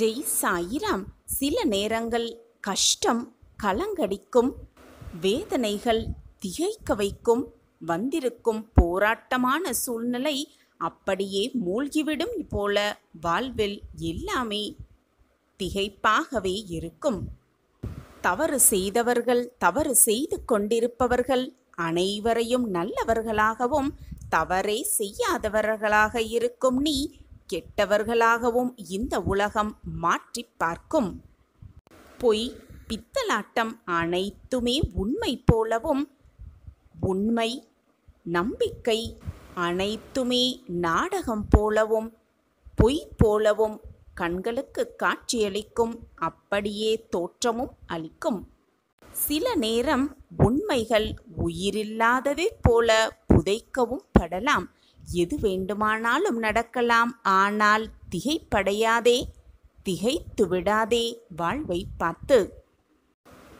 ஜெய் சாயிராம் சில நேரங்கள் கஷ்டம் கலங்கடிக்கும் வேதனைகள் திகைக்க வைக்கும் வந்திருக்கும் போராட்டமான சூழ்நிலை அப்படியே மூழ்கிவிடும் போல வாழ்வில் எல்லாமே திகைப்பாகவே இருக்கும் தவறு செய்தவர்கள் தவறு செய்து கொண்டிருப்பவர்கள் அனைவரையும் நல்லவர்களாகவும் தவறை செய்யாதவர்களாக இருக்கும் நீ கெட்டவர்களாகவும் இந்த உலகம் மாற்றி பார்க்கும் பொய் பித்தலாட்டம் அனைத்துமே உண்மை போலவும் உண்மை நம்பிக்கை அனைத்துமே நாடகம் போலவும் பொய் போலவும் கண்களுக்கு காட்சியளிக்கும் அப்படியே தோற்றமும் அளிக்கும் சில நேரம் உண்மைகள் உயிரில்லாததை போல புதைக்கவும் படலாம் எது வேண்டுமானாலும் நடக்கலாம் ஆனால் திகைப்படையாதே திகைத்து விடாதே வாழ்வை பார்த்து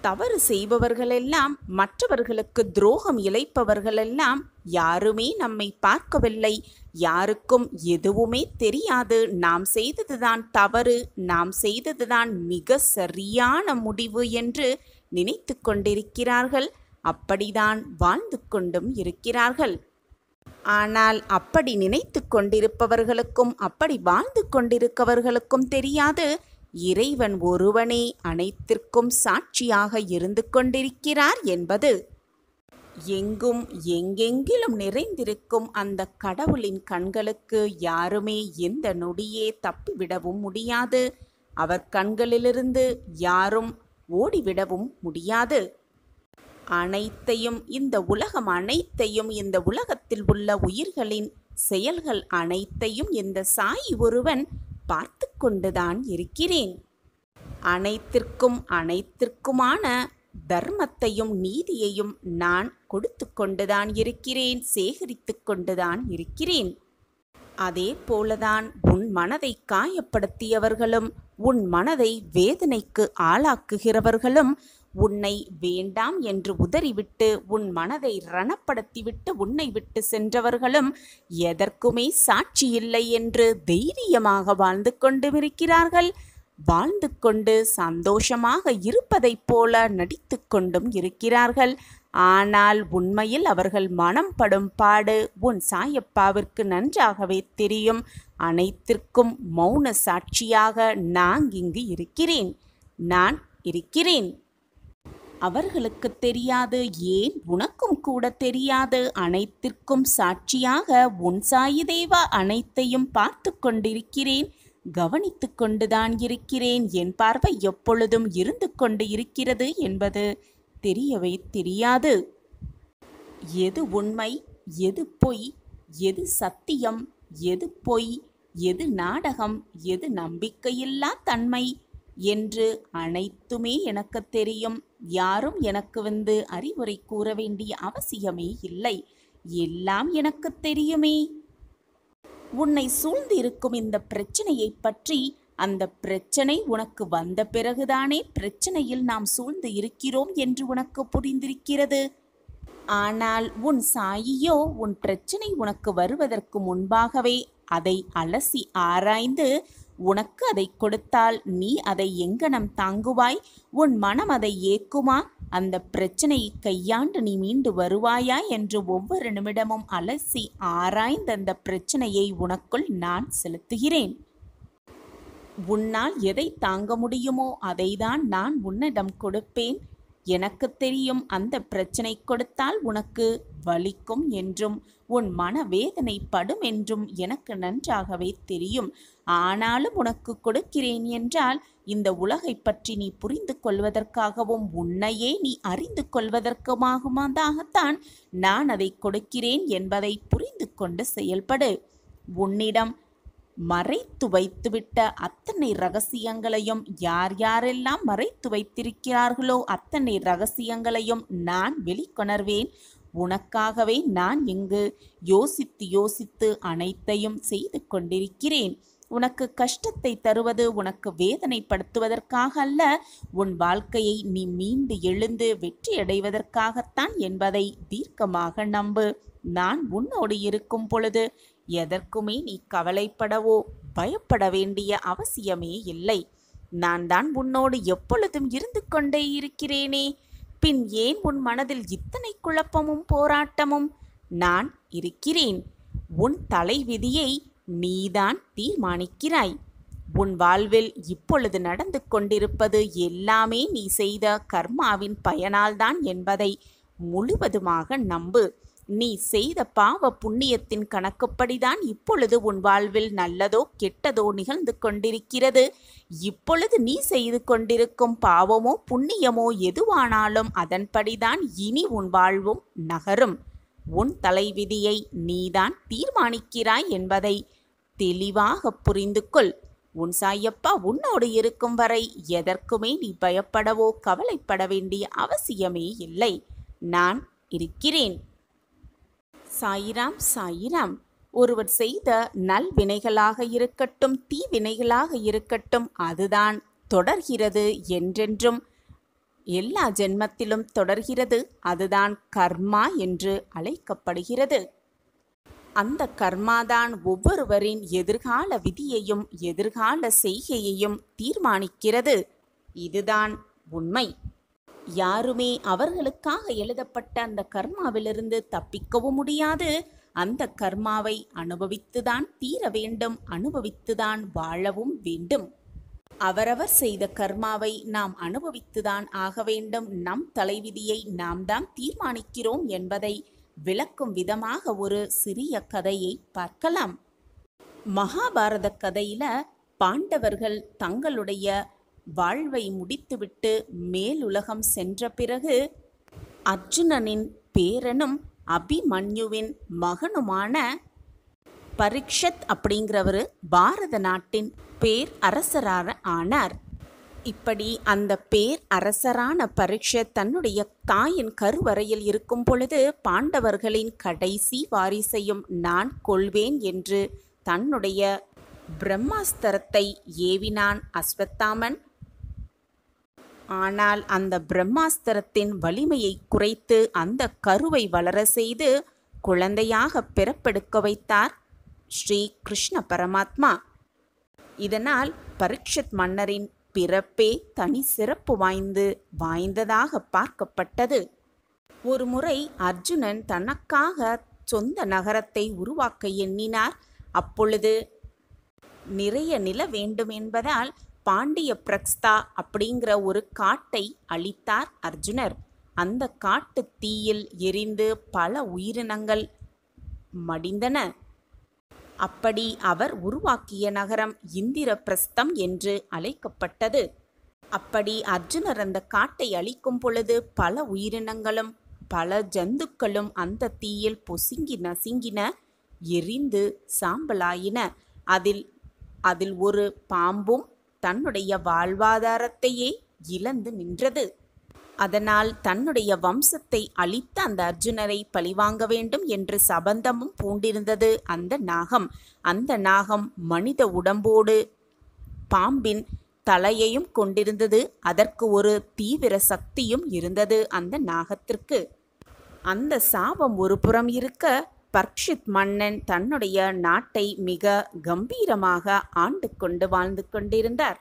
தவறு செய்பவர்களெல்லாம் மற்றவர்களுக்கு துரோகம் இழைப்பவர்களெல்லாம் யாருமே நம்மை பார்க்கவில்லை யாருக்கும் எதுவுமே தெரியாது நாம் செய்ததுதான் தவறு நாம் செய்ததுதான் மிக சரியான முடிவு என்று நினைத்து கொண்டிருக்கிறார்கள் அப்படிதான் வாழ்ந்து கொண்டும் இருக்கிறார்கள் ஆனால் அப்படி நினைத்து கொண்டிருப்பவர்களுக்கும் அப்படி வாழ்ந்து கொண்டிருக்கவர்களுக்கும் தெரியாது இறைவன் ஒருவனே அனைத்திற்கும் சாட்சியாக இருந்து கொண்டிருக்கிறார் என்பது எங்கும் எங்கெங்கிலும் நிறைந்திருக்கும் அந்த கடவுளின் கண்களுக்கு யாருமே எந்த நொடியே தப்பிவிடவும் முடியாது அவர் கண்களிலிருந்து யாரும் ஓடிவிடவும் முடியாது அனைத்தையும் இந்த உலகம் அனைத்தையும் இந்த உலகத்தில் உள்ள உயிர்களின் செயல்கள் அனைத்தையும் இந்த சாய் ஒருவன் பார்த்து கொண்டுதான் இருக்கிறேன் அனைத்திற்கும் அனைத்திற்குமான தர்மத்தையும் நீதியையும் நான் கொடுத்து கொண்டுதான் இருக்கிறேன் சேகரித்து கொண்டுதான் இருக்கிறேன் அதே போலதான் உன் மனதை காயப்படுத்தியவர்களும் உன் மனதை வேதனைக்கு ஆளாக்குகிறவர்களும் உன்னை வேண்டாம் என்று உதறிவிட்டு உன் மனதை ரணப்படுத்திவிட்டு உன்னை விட்டு சென்றவர்களும் எதற்குமே சாட்சி இல்லை என்று தைரியமாக வாழ்ந்து கொண்டு இருக்கிறார்கள் வாழ்ந்து கொண்டு சந்தோஷமாக இருப்பதைப் போல நடித்து கொண்டும் இருக்கிறார்கள் ஆனால் உண்மையில் அவர்கள் மனம் படும் பாடு உன் சாயப்பாவிற்கு நன்றாகவே தெரியும் அனைத்திற்கும் மௌன சாட்சியாக நான் இங்கு இருக்கிறேன் நான் இருக்கிறேன் அவர்களுக்கு தெரியாது ஏன் உனக்கும் கூட தெரியாது அனைத்திற்கும் சாட்சியாக உன் சாயிதேவா அனைத்தையும் பார்த்து கொண்டிருக்கிறேன் கவனித்து கொண்டுதான் இருக்கிறேன் என் பார்வை எப்பொழுதும் இருந்து கொண்டு இருக்கிறது என்பது தெரியவே தெரியாது எது உண்மை எது பொய் எது சத்தியம் எது பொய் எது நாடகம் எது நம்பிக்கையில்லா தன்மை என்று அனைத்துமே எனக்கு தெரியும் யாரும் எனக்கு வந்து அறிவுரை கூற வேண்டிய அவசியமே இல்லை எல்லாம் எனக்கு தெரியுமே உன்னை சூழ்ந்திருக்கும் இந்த பிரச்சனையை பற்றி அந்த பிரச்சனை உனக்கு வந்த பிறகுதானே பிரச்சனையில் நாம் சூழ்ந்து இருக்கிறோம் என்று உனக்கு புரிந்திருக்கிறது ஆனால் உன் சாயியோ உன் பிரச்சனை உனக்கு வருவதற்கு முன்பாகவே அதை அலசி ஆராய்ந்து உனக்கு அதை கொடுத்தால் நீ அதை எங்கனம் தாங்குவாய் உன் மனம் அதை ஏக்குமா அந்த பிரச்சனையை கையாண்டு நீ மீண்டு வருவாயா என்று ஒவ்வொரு நிமிடமும் அலசி ஆராய்ந்து அந்த பிரச்சனையை உனக்குள் நான் செலுத்துகிறேன் உன்னால் எதை தாங்க முடியுமோ அதைதான் நான் உன்னிடம் கொடுப்பேன் எனக்கு தெரியும் அந்த பிரச்சனை கொடுத்தால் உனக்கு வலிக்கும் என்றும் உன் வேதனை படும் என்றும் எனக்கு நன்றாகவே தெரியும் ஆனாலும் உனக்கு கொடுக்கிறேன் என்றால் இந்த உலகை பற்றி நீ புரிந்து கொள்வதற்காகவும் உன்னையே நீ அறிந்து கொள்வதற்குமாகத்தான் நான் அதை கொடுக்கிறேன் என்பதை புரிந்து கொண்டு செயல்படு உன்னிடம் மறைத்து வைத்துவிட்ட அத்தனை ரகசியங்களையும் யார் யாரெல்லாம் மறைத்து வைத்திருக்கிறார்களோ அத்தனை ரகசியங்களையும் நான் வெளிக்கொணர்வேன் உனக்காகவே நான் இங்கு யோசித்து யோசித்து அனைத்தையும் செய்து கொண்டிருக்கிறேன் உனக்கு கஷ்டத்தை தருவது உனக்கு வேதனைப்படுத்துவதற்காக அல்ல உன் வாழ்க்கையை நீ மீண்டு எழுந்து வெற்றியடைவதற்காகத்தான் என்பதை தீர்க்கமாக நம்பு நான் உன்னோடு இருக்கும் பொழுது எதற்குமே நீ கவலைப்படவோ பயப்பட வேண்டிய அவசியமே இல்லை நான் தான் உன்னோடு எப்பொழுதும் இருந்து கொண்டே இருக்கிறேனே பின் ஏன் உன் மனதில் இத்தனை குழப்பமும் போராட்டமும் நான் இருக்கிறேன் உன் தலைவிதியை நீதான் தீர்மானிக்கிறாய் உன் வாழ்வில் இப்பொழுது நடந்து கொண்டிருப்பது எல்லாமே நீ செய்த கர்மாவின் பயனால்தான் என்பதை முழுவதுமாக நம்பு நீ செய்த பாவ புண்ணியத்தின் கணக்குப்படிதான் இப்பொழுது உன் வாழ்வில் நல்லதோ கெட்டதோ நிகழ்ந்து கொண்டிருக்கிறது இப்பொழுது நீ செய்து கொண்டிருக்கும் பாவமோ புண்ணியமோ எதுவானாலும் அதன்படிதான் இனி உன் வாழ்வும் நகரும் உன் தலைவிதியை நீதான் தீர்மானிக்கிறாய் என்பதை தெளிவாக புரிந்து கொள் உன் சாயப்பா உன்னோடு இருக்கும் வரை எதற்குமே நீ பயப்படவோ கவலைப்பட வேண்டிய அவசியமே இல்லை நான் இருக்கிறேன் சாயிராம் சாயிராம் ஒருவர் செய்த நல்வினைகளாக இருக்கட்டும் தீவினைகளாக இருக்கட்டும் அதுதான் தொடர்கிறது என்றென்றும் எல்லா ஜென்மத்திலும் தொடர்கிறது அதுதான் கர்மா என்று அழைக்கப்படுகிறது அந்த கர்மாதான் ஒவ்வொருவரின் எதிர்கால விதியையும் எதிர்கால செய்கையையும் தீர்மானிக்கிறது இதுதான் உண்மை யாருமே அவர்களுக்காக எழுதப்பட்ட அந்த கர்மாவிலிருந்து தப்பிக்கவும் முடியாது அந்த கர்மாவை அனுபவித்துதான் தீர வேண்டும் அனுபவித்துதான் வாழவும் வேண்டும் அவரவர் செய்த கர்மாவை நாம் அனுபவித்துதான் ஆக வேண்டும் நம் தலைவிதியை நாம் தான் தீர்மானிக்கிறோம் என்பதை விளக்கும் விதமாக ஒரு சிறிய கதையை பார்க்கலாம் மகாபாரத கதையில பாண்டவர்கள் தங்களுடைய வாழ்வை முடித்துவிட்டு மேலுலகம் சென்ற பிறகு அர்ஜுனனின் பேரனும் அபிமன்யுவின் மகனுமான பரிக்ஷத் அப்படிங்கிறவர் பாரத நாட்டின் பேர் அரசராக ஆனார் இப்படி அந்த பேர் அரசரான பரிக்ஷத் தன்னுடைய தாயின் கருவறையில் இருக்கும் பொழுது பாண்டவர்களின் கடைசி வாரிசையும் நான் கொள்வேன் என்று தன்னுடைய பிரம்மாஸ்திரத்தை ஏவினான் அஸ்வத்தாமன் ஆனால் அந்த பிரம்மாஸ்திரத்தின் வலிமையை குறைத்து அந்த கருவை வளர செய்து குழந்தையாக பிறப்பெடுக்க வைத்தார் ஸ்ரீ கிருஷ்ண பரமாத்மா இதனால் பரீட்சத் மன்னரின் பிறப்பே தனி சிறப்பு வாய்ந்து வாய்ந்ததாக பார்க்கப்பட்டது ஒரு முறை அர்ஜுனன் தனக்காக சொந்த நகரத்தை உருவாக்க எண்ணினார் அப்பொழுது நிறைய நில வேண்டும் என்பதால் பாண்டிய பிரக்ஸ்தா அப்படிங்கிற ஒரு காட்டை அழித்தார் அர்ஜுனர் அந்த காட்டு தீயில் எரிந்து பல உயிரினங்கள் மடிந்தன அப்படி அவர் உருவாக்கிய நகரம் இந்திர பிரஸ்தம் என்று அழைக்கப்பட்டது அப்படி அர்ஜுனர் அந்த காட்டை அழிக்கும் பொழுது பல உயிரினங்களும் பல ஜந்துக்களும் அந்த தீயில் பொசுங்கி நசுங்கின எரிந்து சாம்பலாயின அதில் அதில் ஒரு பாம்பும் தன்னுடைய வாழ்வாதாரத்தையே இழந்து நின்றது அதனால் தன்னுடைய வம்சத்தை அழித்து அந்த அர்ஜுனரை பழிவாங்க வேண்டும் என்று சபந்தமும் பூண்டிருந்தது அந்த நாகம் அந்த நாகம் மனித உடம்போடு பாம்பின் தலையையும் கொண்டிருந்தது அதற்கு ஒரு தீவிர சக்தியும் இருந்தது அந்த நாகத்திற்கு அந்த சாபம் ஒரு புறம் இருக்க பர்ஷித் மன்னன் தன்னுடைய நாட்டை மிக கம்பீரமாக ஆண்டு கொண்டு வாழ்ந்து கொண்டிருந்தார்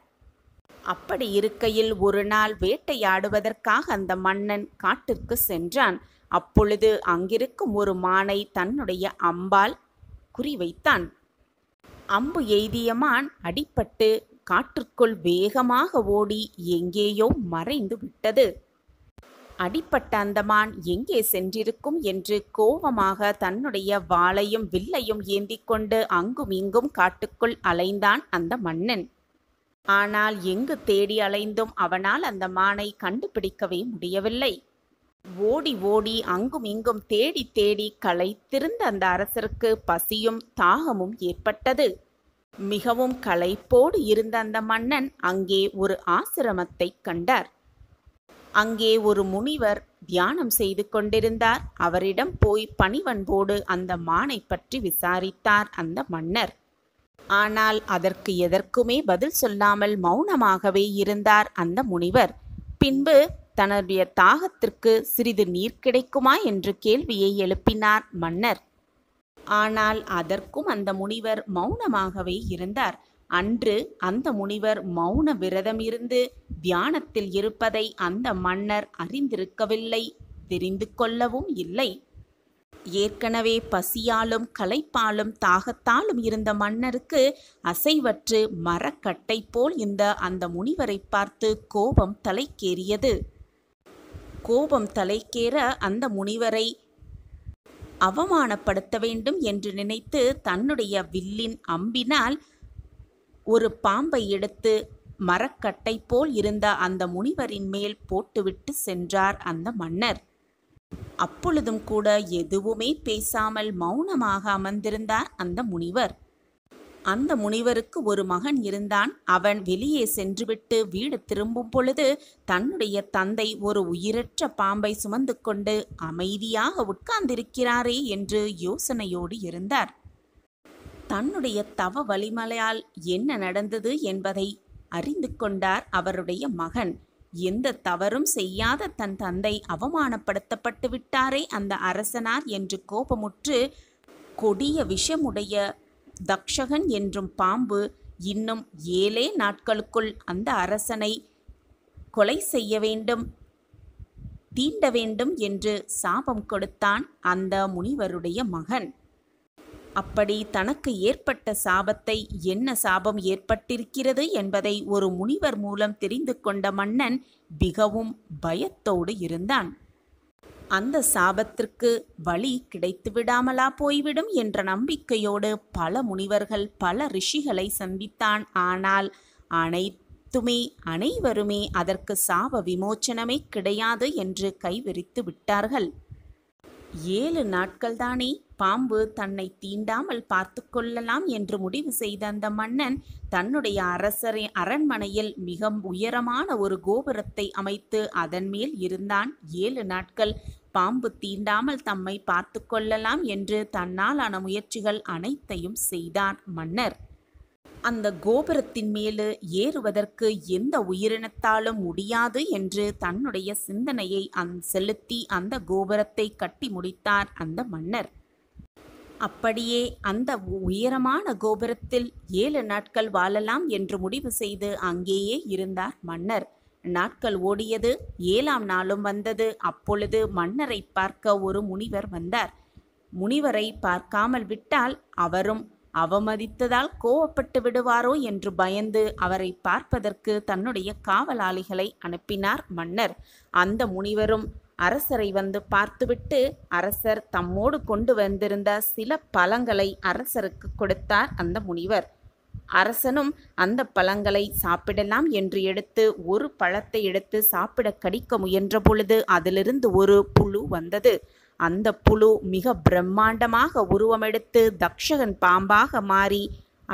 அப்படி இருக்கையில் ஒரு நாள் வேட்டையாடுவதற்காக அந்த மன்னன் காட்டிற்கு சென்றான் அப்பொழுது அங்கிருக்கும் ஒரு மானை தன்னுடைய அம்பால் குறிவைத்தான் அம்பு எய்தியமான் அடிப்பட்டு காற்றுக்குள் வேகமாக ஓடி எங்கேயோ மறைந்து விட்டது அடிப்பட்ட அந்த மான் எங்கே சென்றிருக்கும் என்று கோபமாக தன்னுடைய வாளையும் வில்லையும் ஏந்தி கொண்டு அங்கும் இங்கும் காட்டுக்குள் அலைந்தான் அந்த மன்னன் ஆனால் எங்கு தேடி அலைந்தும் அவனால் அந்த மானை கண்டுபிடிக்கவே முடியவில்லை ஓடி ஓடி அங்கும் இங்கும் தேடி தேடி களைத்திருந்த அந்த அரசருக்கு பசியும் தாகமும் ஏற்பட்டது மிகவும் களைப்போடு இருந்த அந்த மன்னன் அங்கே ஒரு ஆசிரமத்தை கண்டார் அங்கே ஒரு முனிவர் தியானம் செய்து கொண்டிருந்தார் அவரிடம் போய் பணிவன்போடு அந்த மானை பற்றி விசாரித்தார் அந்த மன்னர் ஆனால் அதற்கு எதற்குமே பதில் சொல்லாமல் மௌனமாகவே இருந்தார் அந்த முனிவர் பின்பு தன்னுடைய தாகத்திற்கு சிறிது நீர் கிடைக்குமா என்று கேள்வியை எழுப்பினார் மன்னர் ஆனால் அதற்கும் அந்த முனிவர் மௌனமாகவே இருந்தார் அன்று அந்த முனிவர் மௌன விரதம் இருந்து தியானத்தில் இருப்பதை அந்த மன்னர் அறிந்திருக்கவில்லை தெரிந்து கொள்ளவும் இல்லை ஏற்கனவே பசியாலும் களைப்பாலும் தாகத்தாலும் இருந்த மன்னருக்கு அசைவற்று மரக்கட்டை போல் இந்த அந்த முனிவரை பார்த்து கோபம் தலைக்கேறியது கோபம் தலைக்கேற அந்த முனிவரை அவமானப்படுத்த வேண்டும் என்று நினைத்து தன்னுடைய வில்லின் அம்பினால் ஒரு பாம்பை எடுத்து மரக்கட்டை போல் இருந்த அந்த முனிவரின் மேல் போட்டுவிட்டு சென்றார் அந்த மன்னர் அப்பொழுதும் கூட எதுவுமே பேசாமல் மௌனமாக அமர்ந்திருந்தார் அந்த முனிவர் அந்த முனிவருக்கு ஒரு மகன் இருந்தான் அவன் வெளியே சென்றுவிட்டு வீடு திரும்பும் பொழுது தன்னுடைய தந்தை ஒரு உயிரற்ற பாம்பை சுமந்து கொண்டு அமைதியாக உட்கார்ந்திருக்கிறாரே என்று யோசனையோடு இருந்தார் தன்னுடைய தவ வலிமலையால் என்ன நடந்தது என்பதை அறிந்து கொண்டார் அவருடைய மகன் எந்த தவறும் செய்யாத தன் தந்தை அவமானப்படுத்தப்பட்டு விட்டாரே அந்த அரசனார் என்று கோபமுற்று கொடிய விஷமுடைய தக்ஷகன் என்றும் பாம்பு இன்னும் ஏழே நாட்களுக்குள் அந்த அரசனை கொலை செய்ய வேண்டும் தீண்ட வேண்டும் என்று சாபம் கொடுத்தான் அந்த முனிவருடைய மகன் அப்படி தனக்கு ஏற்பட்ட சாபத்தை என்ன சாபம் ஏற்பட்டிருக்கிறது என்பதை ஒரு முனிவர் மூலம் தெரிந்து கொண்ட மன்னன் மிகவும் பயத்தோடு இருந்தான் அந்த சாபத்திற்கு வழி கிடைத்து விடாமலா போய்விடும் என்ற நம்பிக்கையோடு பல முனிவர்கள் பல ரிஷிகளை சந்தித்தான் ஆனால் அனைத்துமே அனைவருமே அதற்கு சாப விமோச்சனமே கிடையாது என்று கைவிரித்து விட்டார்கள் ஏழு நாட்கள்தானே பாம்பு தன்னை தீண்டாமல் பார்த்து கொள்ளலாம் என்று முடிவு செய்த அந்த மன்னன் தன்னுடைய அரசரை அரண்மனையில் மிக உயரமான ஒரு கோபுரத்தை அமைத்து அதன் மேல் இருந்தான் ஏழு நாட்கள் பாம்பு தீண்டாமல் தம்மை பார்த்து கொள்ளலாம் என்று தன்னாலான முயற்சிகள் அனைத்தையும் செய்தார் மன்னர் அந்த கோபுரத்தின் மேலே ஏறுவதற்கு எந்த உயிரினத்தாலும் முடியாது என்று தன்னுடைய சிந்தனையை அந் செலுத்தி அந்த கோபுரத்தை கட்டி முடித்தார் அந்த மன்னர் அப்படியே அந்த உயரமான கோபுரத்தில் ஏழு நாட்கள் வாழலாம் என்று முடிவு செய்து அங்கேயே இருந்தார் மன்னர் நாட்கள் ஓடியது ஏழாம் நாளும் வந்தது அப்பொழுது மன்னரை பார்க்க ஒரு முனிவர் வந்தார் முனிவரை பார்க்காமல் விட்டால் அவரும் அவமதித்ததால் கோவப்பட்டு விடுவாரோ என்று பயந்து அவரை பார்ப்பதற்கு தன்னுடைய காவலாளிகளை அனுப்பினார் மன்னர் அந்த முனிவரும் அரசரை வந்து பார்த்துவிட்டு அரசர் தம்மோடு கொண்டு வந்திருந்த சில பழங்களை அரசருக்கு கொடுத்தார் அந்த முனிவர் அரசனும் அந்த பழங்களை சாப்பிடலாம் என்று எடுத்து ஒரு பழத்தை எடுத்து சாப்பிட கடிக்க முயன்ற பொழுது அதிலிருந்து ஒரு புழு வந்தது அந்த புழு மிக பிரம்மாண்டமாக உருவமெடுத்து தக்ஷகன் பாம்பாக மாறி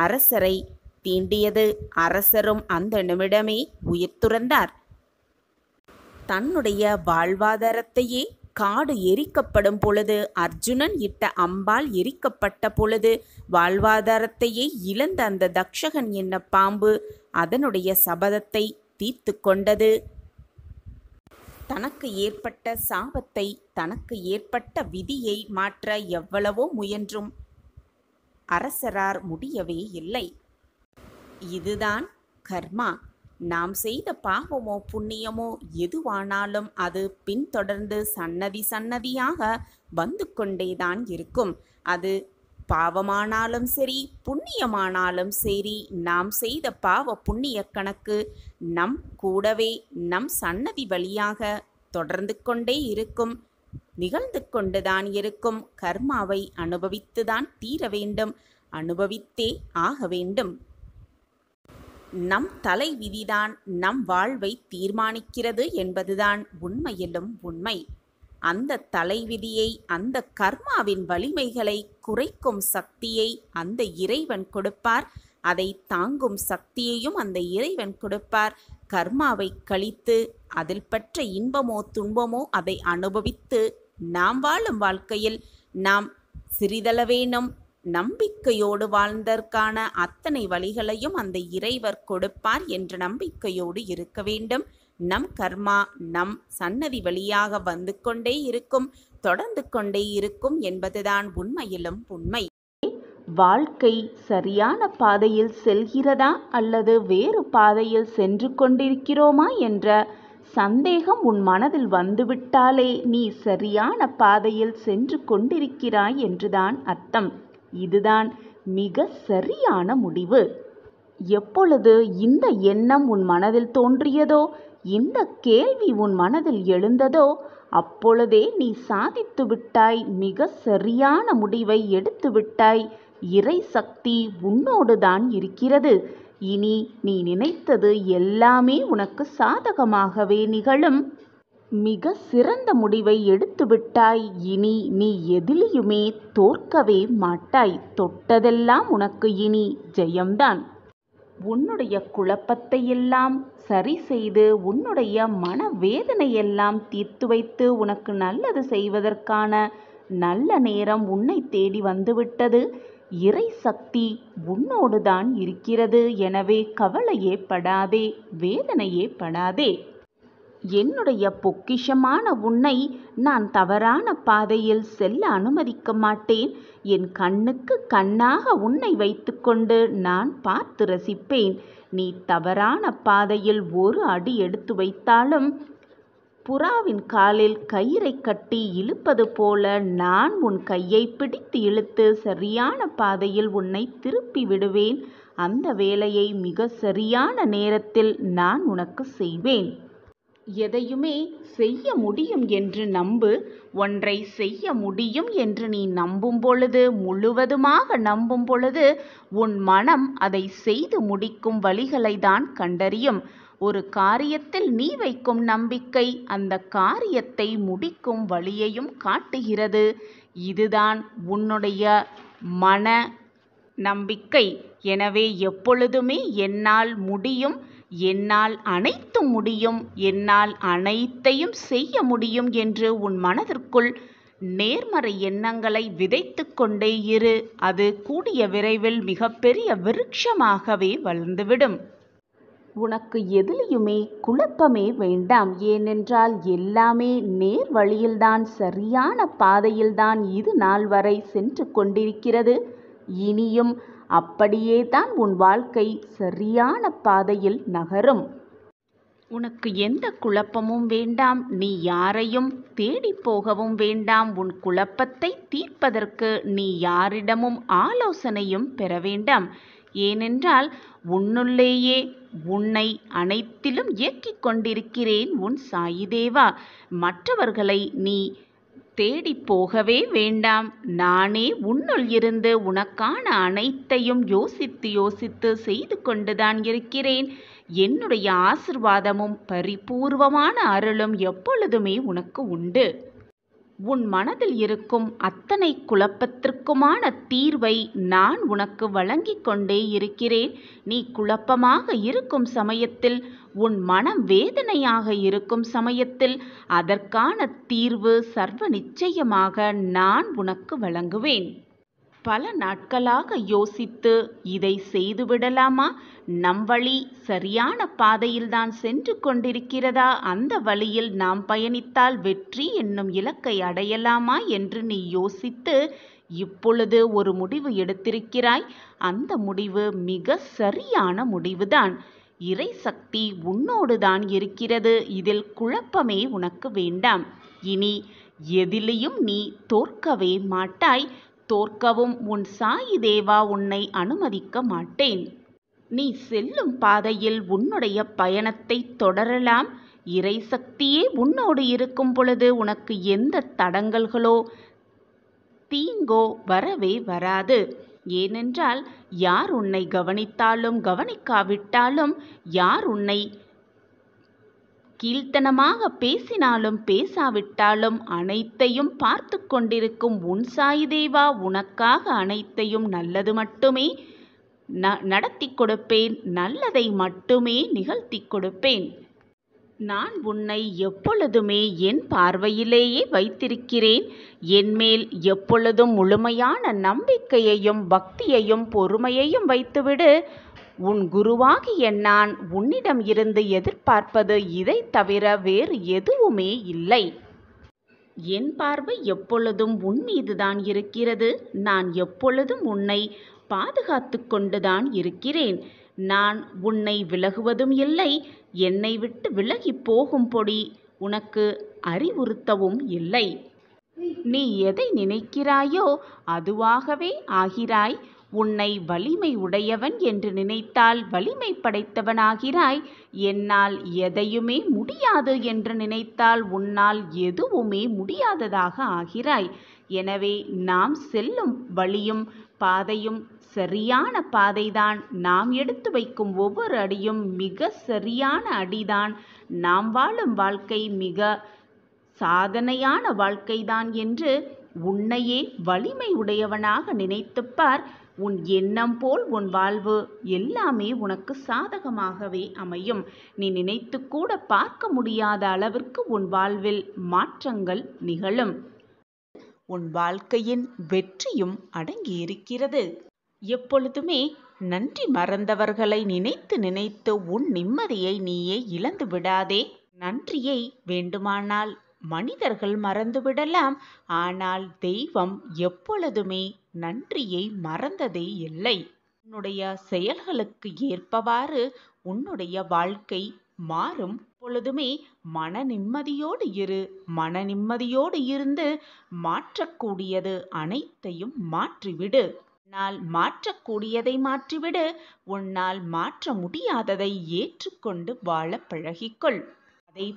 அரசரை தீண்டியது அரசரும் அந்த நிமிடமே உயிர் துறந்தார் தன்னுடைய வாழ்வாதாரத்தையே காடு எரிக்கப்படும் பொழுது அர்ஜுனன் இட்ட அம்பால் எரிக்கப்பட்ட பொழுது வாழ்வாதாரத்தையே இழந்த அந்த தக்ஷகன் என்ன பாம்பு அதனுடைய சபதத்தை தீர்த்து கொண்டது தனக்கு ஏற்பட்ட சாபத்தை தனக்கு ஏற்பட்ட விதியை மாற்ற எவ்வளவோ முயன்றும் அரசரார் முடியவே இல்லை இதுதான் கர்மா நாம் செய்த பாவமோ புண்ணியமோ எதுவானாலும் அது பின்தொடர்ந்து சன்னதி சன்னதியாக வந்து கொண்டேதான் இருக்கும் அது பாவமானாலும் சரி புண்ணியமானாலும் சரி நாம் செய்த பாவ புண்ணிய கணக்கு நம் கூடவே நம் சன்னதி வழியாக தொடர்ந்து கொண்டே இருக்கும் நிகழ்ந்து கொண்டுதான் இருக்கும் கர்மாவை அனுபவித்துதான் தீர வேண்டும் அனுபவித்தே ஆக வேண்டும் நம் தலைவிதிதான் நம் வாழ்வை தீர்மானிக்கிறது என்பதுதான் உண்மையிலும் உண்மை அந்த தலைவிதியை அந்த கர்மாவின் வலிமைகளை குறைக்கும் சக்தியை அந்த இறைவன் கொடுப்பார் அதை தாங்கும் சக்தியையும் அந்த இறைவன் கொடுப்பார் கர்மாவை கழித்து அதில் பெற்ற இன்பமோ துன்பமோ அதை அனுபவித்து நாம் வாழும் வாழ்க்கையில் நாம் சிறிதளவேனும் நம்பிக்கையோடு வாழ்ந்தற்கான அத்தனை வழிகளையும் அந்த இறைவர் கொடுப்பார் என்ற நம்பிக்கையோடு இருக்க வேண்டும் நம் கர்மா நம் சன்னதி வழியாக வந்து கொண்டே இருக்கும் தொடர்ந்து கொண்டே இருக்கும் என்பதுதான் உண்மையிலும் உண்மை வாழ்க்கை சரியான பாதையில் செல்கிறதா அல்லது வேறு பாதையில் சென்று கொண்டிருக்கிறோமா என்ற சந்தேகம் உன் மனதில் வந்துவிட்டாலே நீ சரியான பாதையில் சென்று கொண்டிருக்கிறாய் என்றுதான் அர்த்தம் இதுதான் மிக சரியான முடிவு எப்பொழுது இந்த எண்ணம் உன் மனதில் தோன்றியதோ இந்த கேள்வி உன் மனதில் எழுந்ததோ அப்பொழுதே நீ சாதித்து விட்டாய் மிக சரியான முடிவை எடுத்து விட்டாய் இறை சக்தி உன்னோடுதான் இருக்கிறது இனி நீ நினைத்தது எல்லாமே உனக்கு சாதகமாகவே நிகழும் மிக சிறந்த முடிவை எடுத்துவிட்டாய் இனி நீ எதிலையுமே தோற்கவே மாட்டாய் தொட்டதெல்லாம் உனக்கு இனி ஜெயம்தான் உன்னுடைய குழப்பத்தையெல்லாம் சரி செய்து உன்னுடைய மனவேதனையெல்லாம் தீர்த்து வைத்து உனக்கு நல்லது செய்வதற்கான நல்ல நேரம் உன்னை தேடி வந்துவிட்டது இறை சக்தி உன்னோடுதான் இருக்கிறது எனவே கவலையே படாதே வேதனையே படாதே என்னுடைய பொக்கிஷமான உன்னை நான் தவறான பாதையில் செல்ல அனுமதிக்க மாட்டேன் என் கண்ணுக்கு கண்ணாக உன்னை வைத்துக்கொண்டு நான் பார்த்து ரசிப்பேன் நீ தவறான பாதையில் ஒரு அடி எடுத்து வைத்தாலும் புறாவின் காலில் கயிறை கட்டி இழுப்பது போல நான் உன் கையை பிடித்து இழுத்து சரியான பாதையில் உன்னை திருப்பி விடுவேன் அந்த வேலையை மிக சரியான நேரத்தில் நான் உனக்கு செய்வேன் எதையுமே செய்ய முடியும் என்று நம்பு ஒன்றை செய்ய முடியும் என்று நீ நம்பும் பொழுது முழுவதுமாக நம்பும் பொழுது உன் மனம் அதை செய்து முடிக்கும் வழிகளை தான் கண்டறியும் ஒரு காரியத்தில் நீ வைக்கும் நம்பிக்கை அந்த காரியத்தை முடிக்கும் வழியையும் காட்டுகிறது இதுதான் உன்னுடைய மன நம்பிக்கை எனவே எப்பொழுதுமே என்னால் முடியும் என்னால் அனைத்தும் முடியும் என்னால் அனைத்தையும் செய்ய முடியும் என்று உன் மனதிற்குள் நேர்மறை எண்ணங்களை விதைத்து கொண்டே இரு அது கூடிய விரைவில் மிகப்பெரிய விருட்சமாகவே வளர்ந்துவிடும் உனக்கு எதிலையுமே குழப்பமே வேண்டாம் ஏனென்றால் எல்லாமே நேர் வழியில்தான் சரியான பாதையில்தான் இது நாள் வரை சென்று கொண்டிருக்கிறது இனியும் அப்படியே தான் உன் வாழ்க்கை சரியான பாதையில் நகரும் உனக்கு எந்த குழப்பமும் வேண்டாம் நீ யாரையும் தேடி போகவும் வேண்டாம் உன் குழப்பத்தை தீர்ப்பதற்கு நீ யாரிடமும் ஆலோசனையும் பெற வேண்டாம் ஏனென்றால் உன்னுள்ளேயே உன்னை அனைத்திலும் இயக்கிக் கொண்டிருக்கிறேன் உன் சாயிதேவா மற்றவர்களை நீ தேடி போகவே வேண்டாம் நானே உன்னுள் இருந்து உனக்கான அனைத்தையும் யோசித்து யோசித்து செய்து கொண்டுதான் இருக்கிறேன் என்னுடைய ஆசிர்வாதமும் பரிபூர்வமான அருளும் எப்பொழுதுமே உனக்கு உண்டு உன் மனதில் இருக்கும் அத்தனை குழப்பத்திற்குமான தீர்வை நான் உனக்கு வழங்கிக் கொண்டே இருக்கிறேன் நீ குழப்பமாக இருக்கும் சமயத்தில் உன் மனம் வேதனையாக இருக்கும் சமயத்தில் அதற்கான தீர்வு சர்வ நிச்சயமாக நான் உனக்கு வழங்குவேன் பல நாட்களாக யோசித்து இதை செய்துவிடலாமா நம் வழி சரியான பாதையில்தான் சென்று கொண்டிருக்கிறதா அந்த வழியில் நாம் பயணித்தால் வெற்றி என்னும் இலக்கை அடையலாமா என்று நீ யோசித்து இப்பொழுது ஒரு முடிவு எடுத்திருக்கிறாய் அந்த முடிவு மிக சரியான முடிவுதான் இறை சக்தி உன்னோடுதான் இருக்கிறது இதில் குழப்பமே உனக்கு வேண்டாம் இனி எதிலையும் நீ தோற்கவே மாட்டாய் தோற்கவும் உன் சாயி தேவா உன்னை அனுமதிக்க மாட்டேன் நீ செல்லும் பாதையில் உன்னுடைய பயணத்தை தொடரலாம் இறை சக்தியே உன்னோடு இருக்கும் பொழுது உனக்கு எந்த தடங்கல்களோ தீங்கோ வரவே வராது ஏனென்றால் யார் உன்னை கவனித்தாலும் கவனிக்காவிட்டாலும் யார் உன்னை கீழ்த்தனமாக பேசினாலும் பேசாவிட்டாலும் அனைத்தையும் பார்த்து கொண்டிருக்கும் உன் சாய் தேவா உனக்காக அனைத்தையும் நல்லது மட்டுமே ந நடத்தி கொடுப்பேன் நல்லதை மட்டுமே நிகழ்த்தி கொடுப்பேன் நான் உன்னை எப்பொழுதுமே என் பார்வையிலேயே வைத்திருக்கிறேன் என்மேல் எப்பொழுதும் முழுமையான நம்பிக்கையையும் பக்தியையும் பொறுமையையும் வைத்துவிடு உன் குருவாகிய நான் உன்னிடம் இருந்து எதிர்பார்ப்பது இதை தவிர வேறு எதுவுமே இல்லை என் பார்வை எப்பொழுதும் உன் மீதுதான் இருக்கிறது நான் எப்பொழுதும் உன்னை பாதுகாத்து கொண்டுதான் இருக்கிறேன் நான் உன்னை விலகுவதும் இல்லை என்னை விட்டு விலகி பொடி உனக்கு அறிவுறுத்தவும் இல்லை நீ எதை நினைக்கிறாயோ அதுவாகவே ஆகிறாய் உன்னை வலிமை உடையவன் என்று நினைத்தால் வலிமை படைத்தவனாகிறாய் என்னால் எதையுமே முடியாது என்று நினைத்தால் உன்னால் எதுவுமே முடியாததாக ஆகிறாய் எனவே நாம் செல்லும் வழியும் பாதையும் சரியான பாதைதான் நாம் எடுத்து வைக்கும் ஒவ்வொரு அடியும் மிக சரியான அடிதான் நாம் வாழும் வாழ்க்கை மிக சாதனையான வாழ்க்கைதான் என்று உன்னையே வலிமை உடையவனாக நினைத்துப்பார் உன் எண்ணம் போல் உன் வாழ்வு எல்லாமே உனக்கு சாதகமாகவே அமையும் நீ நினைத்து கூட பார்க்க முடியாத அளவிற்கு உன் வாழ்வில் மாற்றங்கள் நிகழும் உன் வாழ்க்கையின் வெற்றியும் அடங்கியிருக்கிறது எப்பொழுதுமே நன்றி மறந்தவர்களை நினைத்து நினைத்து உன் நிம்மதியை நீயே இழந்து விடாதே நன்றியை வேண்டுமானால் மனிதர்கள் மறந்துவிடலாம் ஆனால் தெய்வம் எப்பொழுதுமே நன்றியை மறந்ததே இல்லை உன்னுடைய செயல்களுக்கு ஏற்பவாறு உன்னுடைய வாழ்க்கை மாறும் பொழுதுமே மன நிம்மதியோடு இரு மன நிம்மதியோடு இருந்து மாற்றக்கூடியது அனைத்தையும் மாற்றிவிடு உன்னால் மாற்றக்கூடியதை மாற்றிவிடு உன்னால் மாற்ற முடியாததை ஏற்றுக்கொண்டு வாழ பழகிக்கொள்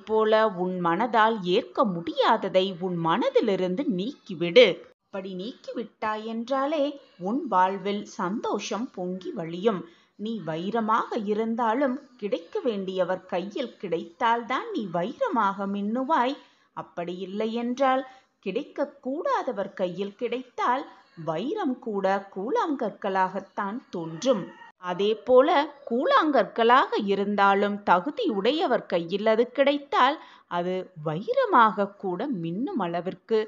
போல உன் மனதால் ஏற்க முடியாததை உன் மனதிலிருந்து நீக்கிவிடு அப்படி நீக்கிவிட்டாய் என்றாலே உன் வாழ்வில் சந்தோஷம் பொங்கி வழியும் நீ வைரமாக இருந்தாலும் கிடைக்க வேண்டியவர் கையில் கிடைத்தால்தான் நீ வைரமாக மின்னுவாய் அப்படி இல்லை என்றால் கிடைக்கக்கூடாதவர் கையில் கிடைத்தால் வைரம் கூட கூழாங்கற்களாகத்தான் தோன்றும் அதேபோல கூழாங்கற்களாக இருந்தாலும் தகுதி உடையவர் கையில் அது கிடைத்தால் அது வைரமாக கூட மின்னும் அளவிற்கு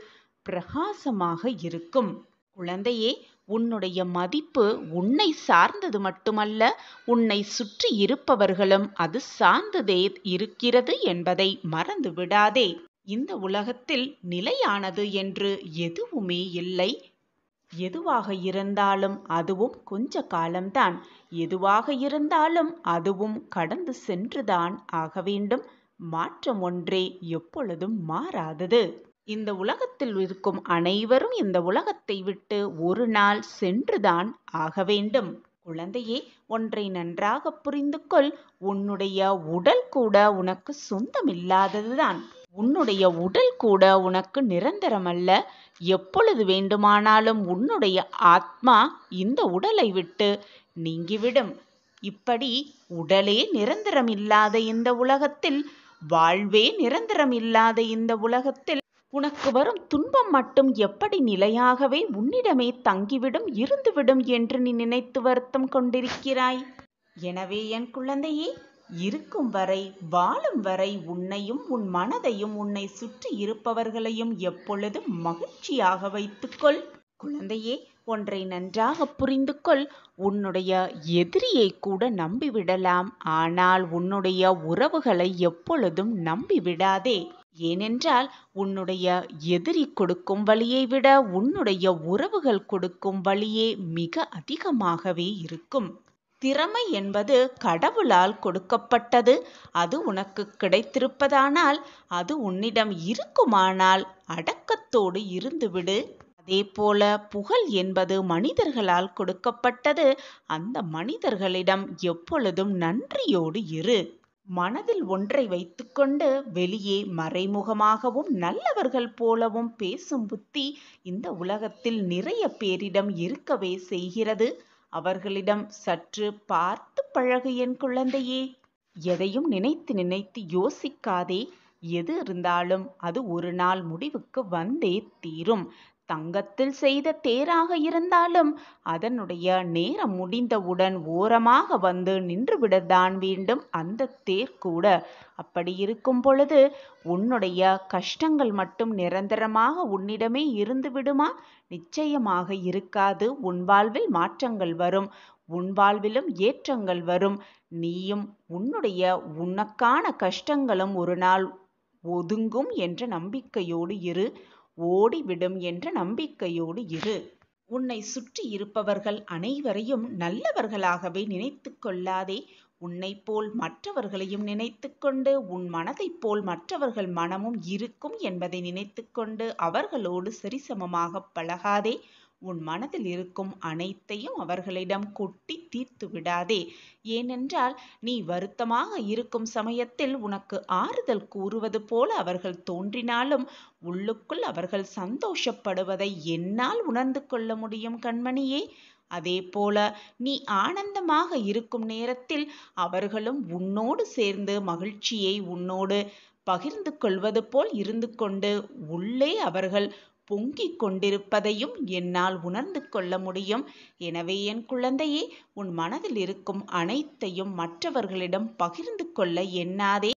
பிரகாசமாக இருக்கும் குழந்தையே உன்னுடைய மதிப்பு உன்னை சார்ந்தது மட்டுமல்ல உன்னை சுற்றி இருப்பவர்களும் அது சார்ந்ததே இருக்கிறது என்பதை மறந்து விடாதே இந்த உலகத்தில் நிலையானது என்று எதுவுமே இல்லை எதுவாக இருந்தாலும் அதுவும் கொஞ்ச காலம்தான் எதுவாக இருந்தாலும் அதுவும் கடந்து சென்றுதான் ஆக வேண்டும் மாற்றம் ஒன்றே எப்பொழுதும் மாறாதது இந்த உலகத்தில் இருக்கும் அனைவரும் இந்த உலகத்தை விட்டு ஒரு நாள் சென்றுதான் ஆக வேண்டும் குழந்தையே ஒன்றை நன்றாக புரிந்து கொள் உன்னுடைய உடல் கூட உனக்கு சொந்தமில்லாததுதான் உன்னுடைய உடல் கூட உனக்கு நிரந்தரமல்ல எப்பொழுது வேண்டுமானாலும் உன்னுடைய ஆத்மா இந்த உடலை விட்டு நீங்கிவிடும் இப்படி உடலே நிரந்தரமில்லாத இந்த உலகத்தில் வாழ்வே நிரந்தரமில்லாத இந்த உலகத்தில் உனக்கு வரும் துன்பம் மட்டும் எப்படி நிலையாகவே உன்னிடமே தங்கிவிடும் இருந்துவிடும் என்று நீ நினைத்து வருத்தம் கொண்டிருக்கிறாய் எனவே என் குழந்தையே இருக்கும் வரை வாழும் வரை உன்னையும் உன் மனதையும் உன்னை சுற்றி இருப்பவர்களையும் எப்பொழுதும் மகிழ்ச்சியாக வைத்துக்கொள் குழந்தையே ஒன்றை நன்றாக புரிந்து கொள் உன்னுடைய எதிரியை கூட நம்பிவிடலாம் ஆனால் உன்னுடைய உறவுகளை எப்பொழுதும் நம்பிவிடாதே ஏனென்றால் உன்னுடைய எதிரி கொடுக்கும் வழியை விட உன்னுடைய உறவுகள் கொடுக்கும் வழியே மிக அதிகமாகவே இருக்கும் திறமை என்பது கடவுளால் கொடுக்கப்பட்டது அது உனக்கு கிடைத்திருப்பதானால் அது உன்னிடம் இருக்குமானால் அடக்கத்தோடு இருந்துவிடு அதே போல புகழ் என்பது மனிதர்களால் கொடுக்கப்பட்டது அந்த மனிதர்களிடம் எப்பொழுதும் நன்றியோடு இரு மனதில் ஒன்றை வைத்துக்கொண்டு வெளியே மறைமுகமாகவும் நல்லவர்கள் போலவும் பேசும் புத்தி இந்த உலகத்தில் நிறைய பேரிடம் இருக்கவே செய்கிறது அவர்களிடம் சற்று பார்த்து பழகு என் குழந்தையே எதையும் நினைத்து நினைத்து யோசிக்காதே எது இருந்தாலும் அது ஒரு நாள் முடிவுக்கு வந்தே தீரும் தங்கத்தில் செய்த தேராக இருந்தாலும் அதனுடைய நேரம் முடிந்தவுடன் ஓரமாக வந்து நின்றுவிடத்தான் வேண்டும் அந்த தேர் கூட அப்படி இருக்கும் பொழுது உன்னுடைய கஷ்டங்கள் மட்டும் நிரந்தரமாக உன்னிடமே இருந்து விடுமா நிச்சயமாக இருக்காது உன் வாழ்வில் மாற்றங்கள் வரும் உன் வாழ்விலும் ஏற்றங்கள் வரும் நீயும் உன்னுடைய உனக்கான கஷ்டங்களும் ஒரு நாள் ஒதுங்கும் என்ற நம்பிக்கையோடு இரு ஓடிவிடும் என்ற நம்பிக்கையோடு இரு உன்னை சுற்றி இருப்பவர்கள் அனைவரையும் நல்லவர்களாகவே நினைத்து கொள்ளாதே உன்னை போல் மற்றவர்களையும் நினைத்து கொண்டு உன் மனதைப் போல் மற்றவர்கள் மனமும் இருக்கும் என்பதை நினைத்து கொண்டு அவர்களோடு சரிசமமாக பழகாதே உன் மனதில் இருக்கும் அனைத்தையும் அவர்களிடம் கொட்டி தீர்த்து விடாதே ஏனென்றால் நீ வருத்தமாக இருக்கும் சமயத்தில் உனக்கு ஆறுதல் கூறுவது போல அவர்கள் தோன்றினாலும் உள்ளுக்குள் அவர்கள் சந்தோஷப்படுவதை என்னால் உணர்ந்து கொள்ள முடியும் கண்மணியே அதே போல நீ ஆனந்தமாக இருக்கும் நேரத்தில் அவர்களும் உன்னோடு சேர்ந்து மகிழ்ச்சியை உன்னோடு பகிர்ந்து கொள்வது போல் இருந்து கொண்டு உள்ளே அவர்கள் பொங்கிக் கொண்டிருப்பதையும் என்னால் உணர்ந்து கொள்ள முடியும் எனவே என் குழந்தையே உன் மனதில் இருக்கும் அனைத்தையும் மற்றவர்களிடம் பகிர்ந்து கொள்ள எண்ணாதே